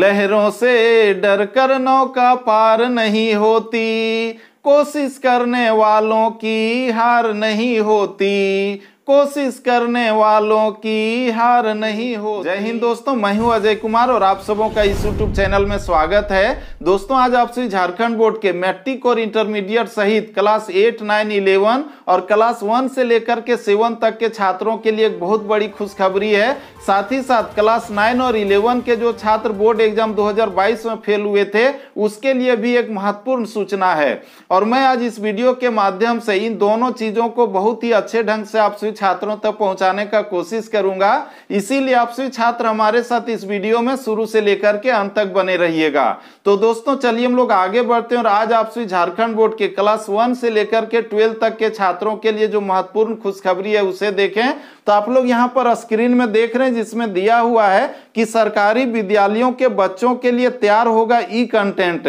लहरों से डर कर नौका पार नहीं होती कोशिश करने वालों की हार नहीं होती कोशिश करने वालों की हार नहीं हो जय हिंद दोस्तों मैं हूं अजय कुमार और आप सबों का इस यूट्यूब चैनल में स्वागत है दोस्तों आज आपसे झारखंड बोर्ड के मैट्रिक और इंटरमीडिएट सहित क्लास एट नाइन इलेवन और क्लास वन से लेकर के सेवन तक के छात्रों के लिए एक बहुत बड़ी खुशखबरी है साथ ही साथ क्लास नाइन और इलेवन के जो छात्र बोर्ड एग्जाम दो में फेल हुए थे उसके लिए भी एक महत्वपूर्ण सूचना है और मैं आज इस वीडियो के माध्यम से इन दोनों चीजों को बहुत ही अच्छे ढंग से आप छात्रों तक पहुंचाने का कोशिश करूंगा इसीलिए आप सभी छात्र हमारे साथ इस वीडियो में शुरू से लेकर के अंत तक बने रहिएगा तो दोस्तों चलिए हम लोग आगे बढ़ते हैं और आज आप सभी झारखंड बोर्ड के क्लास वन से लेकर के ट्वेल्व तक के छात्रों के लिए जो महत्वपूर्ण खुशखबरी है उसे देखें तो आप लोग यहाँ पर स्क्रीन में देख रहे हैं जिसमें दिया हुआ है कि सरकारी विद्यालयों के बच्चों के लिए तैयार होगा ई कंटेंट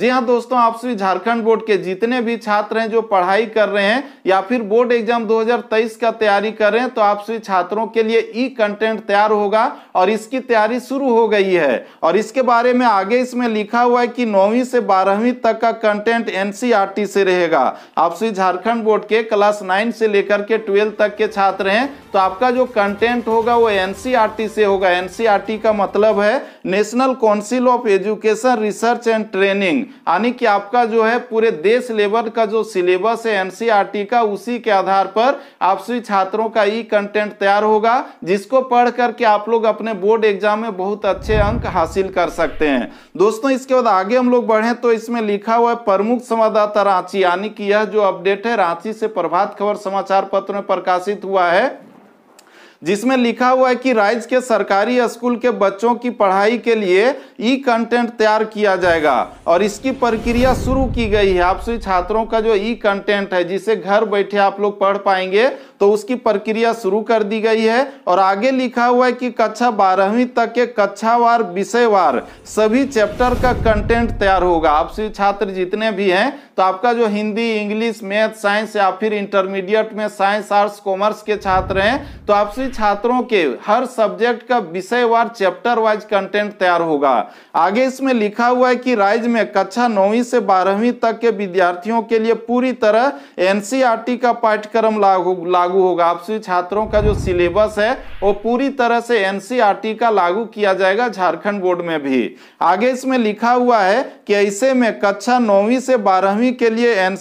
जी हाँ दोस्तों आप सभी झारखंड बोर्ड के जितने भी छात्र हैं जो पढ़ाई कर रहे हैं या फिर बोर्ड एग्जाम 2023 का तैयारी कर रहे हैं तो आप सभी छात्रों के लिए ई कंटेंट तैयार होगा और इसकी तैयारी शुरू हो गई है और इसके बारे में आगे इसमें लिखा हुआ है कि नौवीं से बारहवीं तक का कंटेंट एनसीआरटी e से रहेगा आप सभी झारखंड बोर्ड के क्लास नाइन से लेकर के ट्वेल्व तक के छात्र हैं तो आपका जो कंटेंट होगा वो एनसीआरटी e से होगा एनसीआर एनआईटी का मतलब है national council of education research and training यानी कि आपका जो है पूरे देश लेवल का जो सिलेबस है एनसीईआरटी का उसी के आधार पर आपसी छात्रों का ई कंटेंट तैयार होगा जिसको पढ़ करके आप लोग अपने बोर्ड एग्जाम में बहुत अच्छे अंक हासिल कर सकते हैं दोस्तों इसके बाद आगे हम लोग बढ़े तो इसमें लिखा हुआ है प्रमुख संवाददाता रांची यानी कि यह जो अपडेट है रांची से प्रभात खबर समाचार पत्र में प्रकाशित हुआ है जिसमें लिखा हुआ है कि राज्य के सरकारी स्कूल के बच्चों की पढ़ाई के लिए ई कंटेंट तैयार किया जाएगा और इसकी प्रक्रिया शुरू की गई है आपसी छात्रों का जो ई कंटेंट है जिसे घर बैठे आप लोग पढ़ पाएंगे तो उसकी प्रक्रिया शुरू कर दी गई है और आगे लिखा हुआ है कि कक्षा बारहवीं तक के कक्षावार विषयवार सभी चैप्टर का कंटेंट तैयार होगा आपसी छात्र जितने भी हैं तो आपका जो हिंदी इंग्लिश मैथ साइंस या फिर इंटरमीडिएट में साइंस आर्ट्स कॉमर्स के छात्र हैं तो आपसे छात्रों के हर सब्जेक्ट का विषय वार चैप्टर वाइज कंटेंट तैयार होगा आगे इसमें लिखा हुआ है कि राज्य में कक्षा नौवीं से बारहवीं तक के विद्यार्थियों के लिए पूरी तरह एनसीईआरटी का पाठ्यक्रम लागू लागू होगा आपसी छात्रों का जो सिलेबस है वो पूरी तरह से एन का लागू किया जाएगा झारखंड बोर्ड में भी आगे इसमें लिखा हुआ है कि ऐसे में कक्षा नौवीं से बारहवीं के लिए एन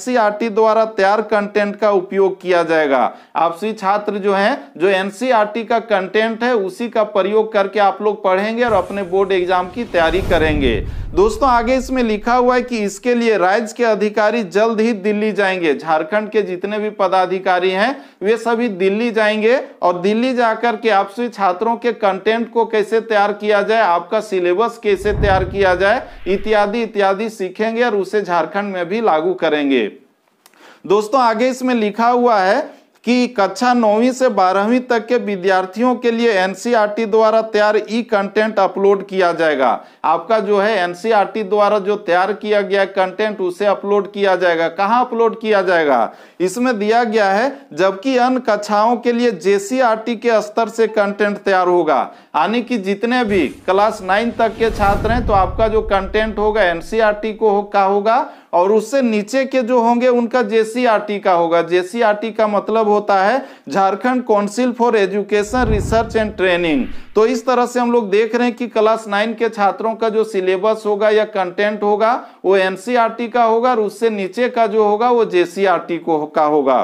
द्वारा तैयार कंटेंट का उपयोग किया जाएगा आपसी छात्र जो है जो एनसीआर एनसीईआरटी का कंटेंट है उसी का प्रयोग करके आप लोग पढ़ेंगे और अपने बोर्ड एग्जाम की तैयारी करेंगे दोस्तों आगे इसमें लिखा हुआ है कि इसके लिए राज्य के अधिकारी जल्द ही दिल्ली जाएंगे झारखंड के जितने भी पदाधिकारी हैं वे सभी दिल्ली जाएंगे और दिल्ली जाकर के आपसे छात्रों के कंटेंट को कैसे तैयार किया जाए आपका सिलेबस कैसे तैयार किया जाए इत्यादि इत्यादि सीखेंगे और उसे झारखंड में भी लागू करेंगे दोस्तों आगे इसमें लिखा हुआ है कि कक्षा नौवीं से बारहवीं तक के विद्यार्थियों के लिए एनसीईआरटी e द्वारा तैयार ई कंटेंट अपलोड किया जाएगा आपका जो है एनसीईआरटी e द्वारा जो तैयार किया गया कंटेंट उसे अपलोड किया जाएगा कहाँ अपलोड किया जाएगा इसमें दिया गया है जबकि अन्य कक्षाओं के लिए जे e के स्तर से कंटेंट तैयार होगा यानी कि जितने भी क्लास नाइन तक के छात्र हैं तो आपका जो कंटेंट होगा एन को हो, का होगा और उससे नीचे के जो होंगे उनका जेसीआरटी का होगा जेसीआरटी का मतलब होता है Jharkhand council for education research and training तो इस तरह से हम लोग देख रहे हैं कि क्लास नाइन के छात्रों का जो सिलेबस होगा या कंटेंट होगा वो एनसीआरटी का होगा और उससे नीचे का जो होगा वो जेसीआरटी को का होगा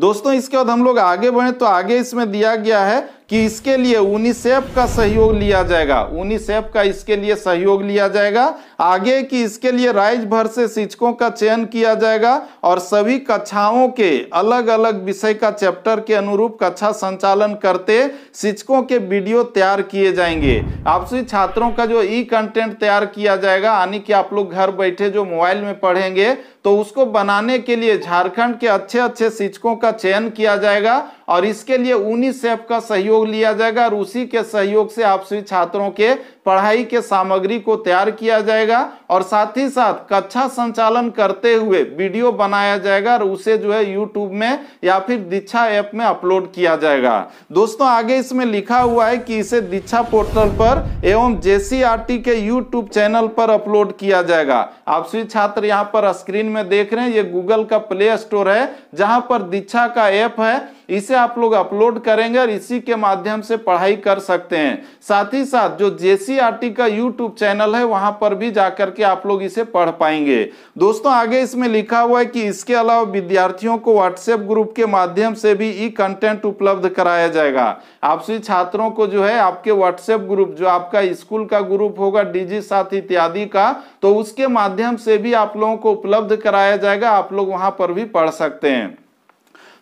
दोस्तों इसके बाद हम लोग आगे बढ़े तो आगे इसमें दिया गया है कि इसके लिए यूनिसेफ का सहयोग लिया जाएगा यूनिसेफ का इसके लिए सहयोग लिया जाएगा आगे कि इसके लिए राज्य भर से शिक्षकों का चयन किया जाएगा और सभी कक्षाओं के अलग अलग विषय का चैप्टर के अनुरूप कक्षा संचालन करते शिक्षकों के वीडियो तैयार किए जाएंगे आपसी छात्रों का जो ई कंटेंट तैयार किया जाएगा यानी कि आप लोग घर बैठे जो मोबाइल में पढ़ेंगे तो उसको बनाने के लिए झारखंड के अच्छे अच्छे शिक्षकों का चयन किया जाएगा और इसके लिए उन्हीं सेफ का सहयोग लिया जाएगा और उसी के सहयोग से आप सभी छात्रों के पढ़ाई के सामग्री को तैयार किया जाएगा और साथ ही साथ कक्षा संचालन करते हुए वीडियो बनाया जाएगा और उसे जो है यूट्यूब में या फिर दीक्षा ऐप में अपलोड किया जाएगा दोस्तों आगे इसमें लिखा हुआ है कि इसे दीक्षा पोर्टल पर एवं जे के यूट्यूब चैनल पर अपलोड किया जाएगा आप सभी छात्र यहाँ पर स्क्रीन में देख रहे हैं ये गूगल का प्ले स्टोर है जहां पर दीक्षा का ऐप है इसे आप लोग अपलोड करेंगे और इसी के माध्यम से पढ़ाई कर सकते हैं साथ ही साथ जो जेसी एनसीईआरटी का यूट्यूब चैनल है वहां पर भी जाकर के आप लोग इसे पढ़ पाएंगे दोस्तों आगे इसमें लिखा हुआ है कि इसके अलावा विद्यार्थियों को व्हाट्सएप ग्रुप के माध्यम से भी ई कंटेंट उपलब्ध कराया जाएगा आपसी छात्रों को जो है आपके व्हाट्सएप ग्रुप जो आपका स्कूल का ग्रुप होगा डीजी साथ इत्यादि का तो उसके माध्यम से भी आप लोगों को उपलब्ध कराया जाएगा आप लोग वहां पर भी पढ़ सकते हैं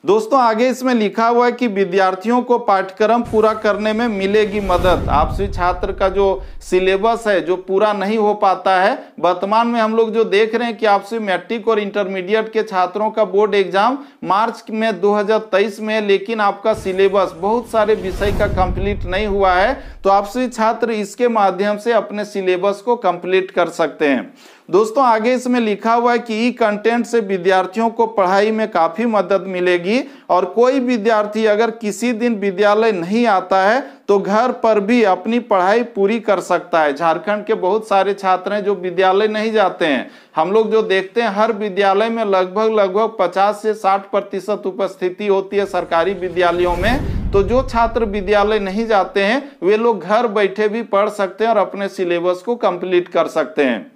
दोस्तों आगे इसमें लिखा हुआ है कि विद्यार्थियों को पाठ्यक्रम पूरा करने में मिलेगी मदद आपसी छात्र का जो सिलेबस है जो पूरा नहीं हो पाता है वर्तमान में हम लोग जो देख रहे हैं कि आपसी मैट्रिक और इंटरमीडिएट के छात्रों का बोर्ड एग्जाम मार्च में 2023 में है लेकिन आपका सिलेबस बहुत सारे विषय का कंप्लीट नहीं हुआ है तो आपसी छात्र इसके माध्यम से अपने सिलेबस को कंप्लीट कर सकते हैं दोस्तों आगे इसमें लिखा हुआ है कि ई कंटेंट से विद्यार्थियों को पढ़ाई में काफ़ी मदद मिलेगी और कोई विद्यार्थी अगर किसी दिन विद्यालय नहीं आता है तो घर पर भी अपनी पढ़ाई पूरी कर सकता है झारखंड के बहुत सारे छात्र हैं जो विद्यालय नहीं जाते हैं हम लोग जो देखते हैं हर विद्यालय में लगभग लगभग 50 से 60 प्रतिशत उपस्थिति होती है सरकारी विद्यालयों में तो जो छात्र विद्यालय नहीं जाते हैं वे लोग घर बैठे भी पढ़ सकते हैं और अपने सिलेबस को कंप्लीट कर सकते हैं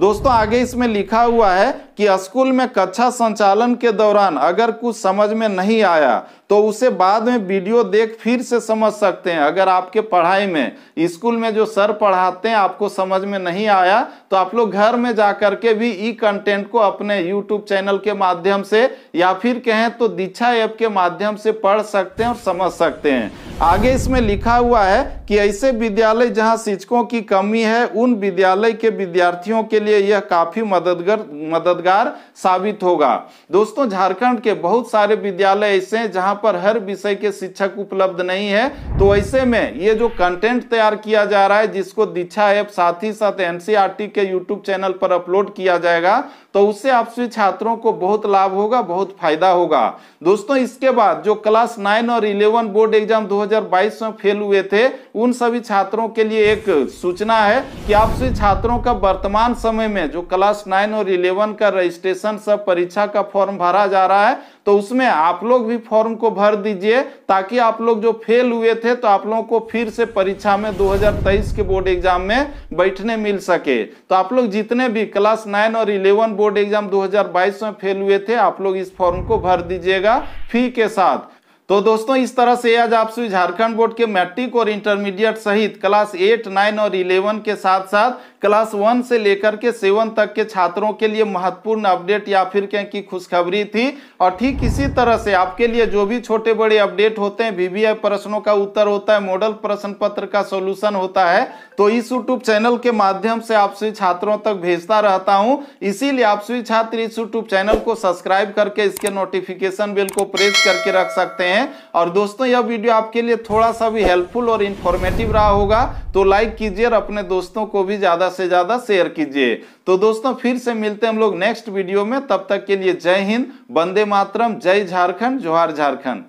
दोस्तों आगे इसमें लिखा हुआ है कि स्कूल में कक्षा संचालन के दौरान अगर कुछ समझ में नहीं आया तो उसे बाद में वीडियो देख फिर से समझ सकते हैं अगर आपके पढ़ाई में स्कूल में जो सर पढ़ाते हैं आपको समझ में नहीं आया तो आप लोग घर में जा कर के भी ई कंटेंट को अपने यूट्यूब चैनल के माध्यम से या फिर कहें तो दीक्षा ऐप के माध्यम से पढ़ सकते हैं और समझ सकते हैं आगे इसमें लिखा हुआ है कि ऐसे विद्यालय जहाँ शिक्षकों की कमी है उन विद्यालय के विद्यार्थियों के लिए लिए यह काफी मददगार मददगार साबित होगा दोस्तों झारखंड के बहुत सारे विद्यालय ऐसे हैं जहां पर हर विषय के शिक्षक उपलब्ध नहीं है तो ऐसे में ये जो कंटेंट तैयार किया जा रहा है जिसको दीक्षा ऐप साथ ही साथ एनसीआर e के यूट्यूब चैनल पर अपलोड किया जाएगा तो उससे आपसे छात्रों को बहुत लाभ होगा बहुत फायदा होगा दोस्तों इसके बाद जो क्लास नाइन और इलेवन बोर्ड एग्जाम 2022 में फेल हुए थे उन सभी छात्रों के लिए एक सूचना है कि आपसे छात्रों का वर्तमान समय में जो क्लास नाइन और इलेवन का रजिस्ट्रेशन सब परीक्षा का फॉर्म भरा जा रहा है तो उसमें आप लोग भी फॉर्म को भर दीजिए ताकि आप लोग जो फेल हुए थे तो आप लोगों को फिर से परीक्षा में 2023 के बोर्ड एग्जाम में बैठने मिल सके तो आप लोग जितने भी क्लास नाइन और इलेवन बोर्ड एग्जाम दो में फेल हुए थे आप लोग इस फॉर्म को भर दीजिएगा फी के साथ तो दोस्तों इस तरह से आज आप सभी झारखंड बोर्ड के मैट्रिक और इंटरमीडिएट सहित क्लास एट नाइन और इलेवन के साथ साथ क्लास वन से लेकर के सेवन तक के छात्रों के लिए महत्वपूर्ण अपडेट या फिर क्या की खुशखबरी थी और ठीक इसी तरह से आपके लिए जो भी छोटे बड़े अपडेट होते हैं वीवीआई प्रश्नों का उत्तर होता है मॉडल प्रश्न पत्र का सोल्यूशन होता है तो इस यूट्यूब चैनल के माध्यम से आप सभी छात्रों तक भेजता रहता हूँ इसीलिए आप सभी छात्र इस यूट्यूब चैनल को सब्सक्राइब करके इसके नोटिफिकेशन बिल को प्रेस करके रख सकते हैं और दोस्तों यह वीडियो आपके लिए थोड़ा सा भी हेल्पफुल और इन्फॉर्मेटिव रहा होगा तो लाइक कीजिए और अपने दोस्तों को भी ज्यादा ज़्यादा से ज़्यादा शेयर कीजिए तो दोस्तों फिर से मिलते हैं हम लोग नेक्स्ट वीडियो में तब तक के लिए जय हिंद वंदे मातरम जय झारखंड जोहार झारखंड